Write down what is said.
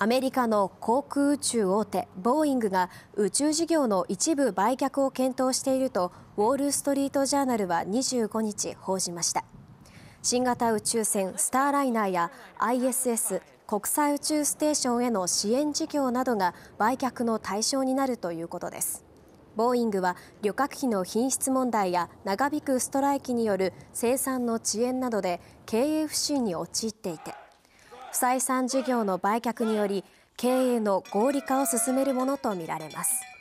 アメリカの航空宇宙大手ボーイングが宇宙事業の一部売却を検討しているとウォール・ストリート・ジャーナルは25日報じました新型宇宙船スターライナーや ISS 国際宇宙ステーションへの支援事業などが売却の対象になるということですボーイングは旅客機の品質問題や長引くストライキによる生産の遅延などで経営不振に陥っていて不採算事業の売却により経営の合理化を進めるものとみられます。